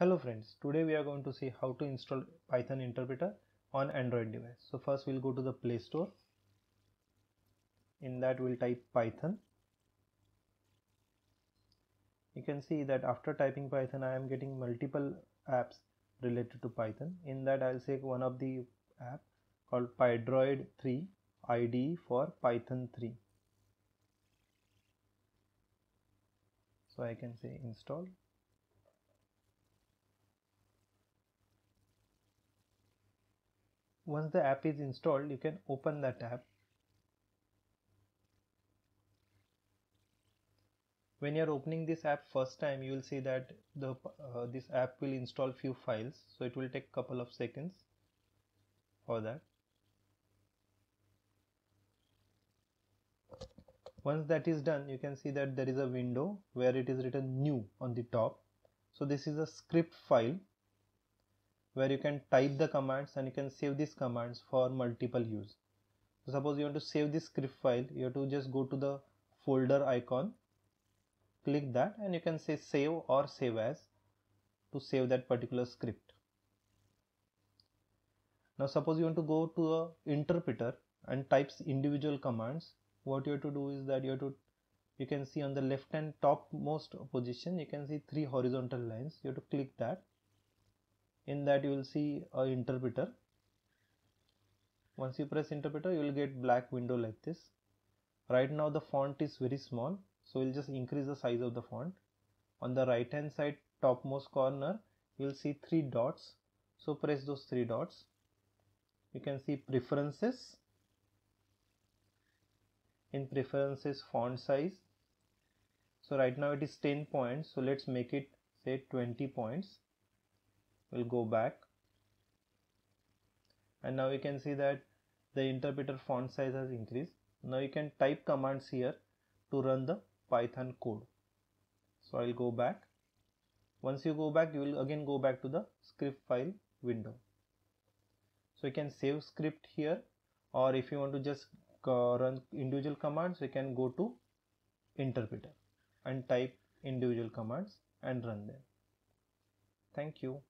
Hello friends, today we are going to see how to install Python interpreter on Android device. So first we'll go to the Play Store. In that we'll type Python. You can see that after typing Python I am getting multiple apps related to Python. In that I'll select one of the app called PyDroid 3 ID for Python 3. So I can say install once the app is installed you can open the tab when you're opening this app first time you will see that the uh, this app will install few files so it will take couple of seconds for that once that is done you can see that there is a window where it is written new on the top so this is a script file where you can type the commands and you can save these commands for multiple use so suppose you want to save this script file you have to just go to the folder icon click that and you can say save or save as to save that particular script now suppose you want to go to a interpreter and types individual commands what you have to do is that you have to you can see on the left hand top most position you can see three horizontal lines you have to click that in that you will see a interpreter once you press interpreter you will get black window like this right now the font is very small so we'll just increase the size of the font on the right hand side topmost corner you'll see three dots so press those three dots you can see preferences in preferences font size so right now it is 10 points so let's make it say 20 points we'll go back and now you can see that the interpreter font size has increased now you can type commands here to run the python code so i'll go back once you go back you will again go back to the script file window so you can save script here or if you want to just uh, run individual commands you can go to interpreter and type individual commands and run them thank you